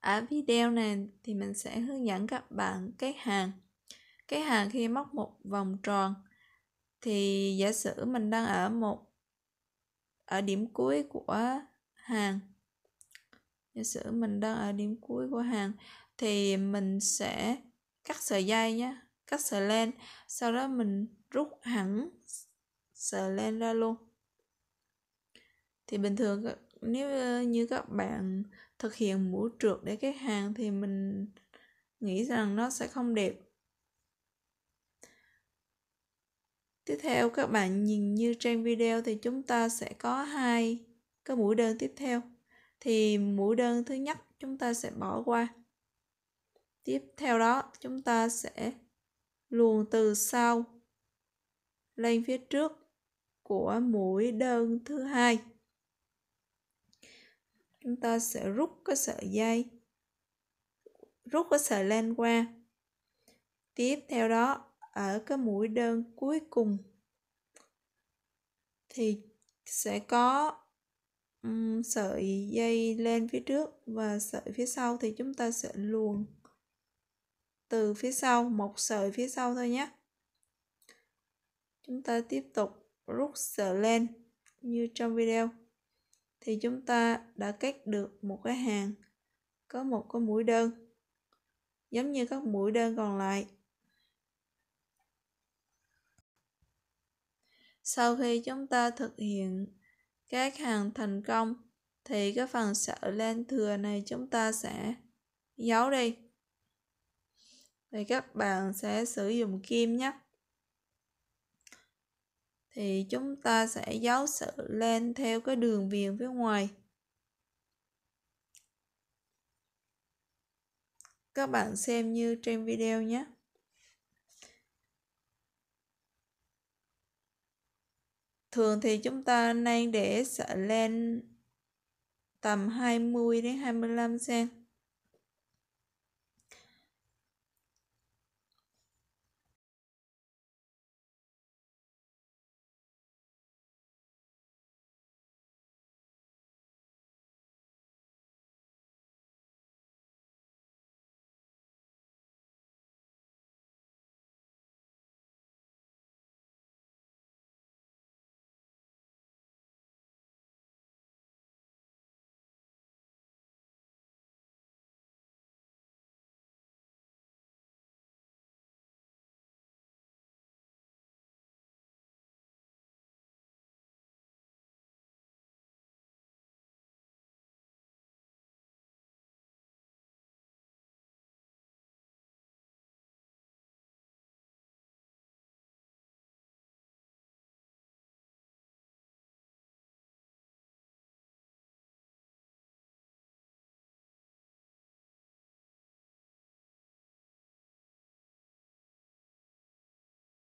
ở video này thì mình sẽ hướng dẫn các bạn cái hàng cái hàng khi móc một vòng tròn thì giả sử mình đang ở một ở điểm cuối của hàng giả sử mình đang ở điểm cuối của hàng thì mình sẽ cắt sợi dây nhé cắt sợi len sau đó mình rút hẳn sợi len ra luôn thì bình thường nếu như các bạn thực hiện mũ trượt để khách hàng thì mình nghĩ rằng nó sẽ không đẹp tiếp theo các bạn nhìn như trên video thì chúng ta sẽ có hai cái mũi đơn tiếp theo thì mũi đơn thứ nhất chúng ta sẽ bỏ qua tiếp theo đó chúng ta sẽ luồn từ sau lên phía trước của mũi đơn thứ hai chúng ta sẽ rút cái sợi dây rút cái sợi len qua tiếp theo đó ở cái mũi đơn cuối cùng thì sẽ có um, sợi dây lên phía trước và sợi phía sau thì chúng ta sẽ luồn từ phía sau một sợi phía sau thôi nhé chúng ta tiếp tục rút sợi len như trong video thì chúng ta đã cắt được một cái hàng có một cái mũi đơn giống như các mũi đơn còn lại sau khi chúng ta thực hiện các hàng thành công thì cái phần sợi len thừa này chúng ta sẽ giấu đi thì các bạn sẽ sử dụng kim nhé thì chúng ta sẽ giáo sự lên theo cái đường viền phía ngoài các bạn xem như trên video nhé thường thì chúng ta nên để sợi len tầm 20 đến 25 cm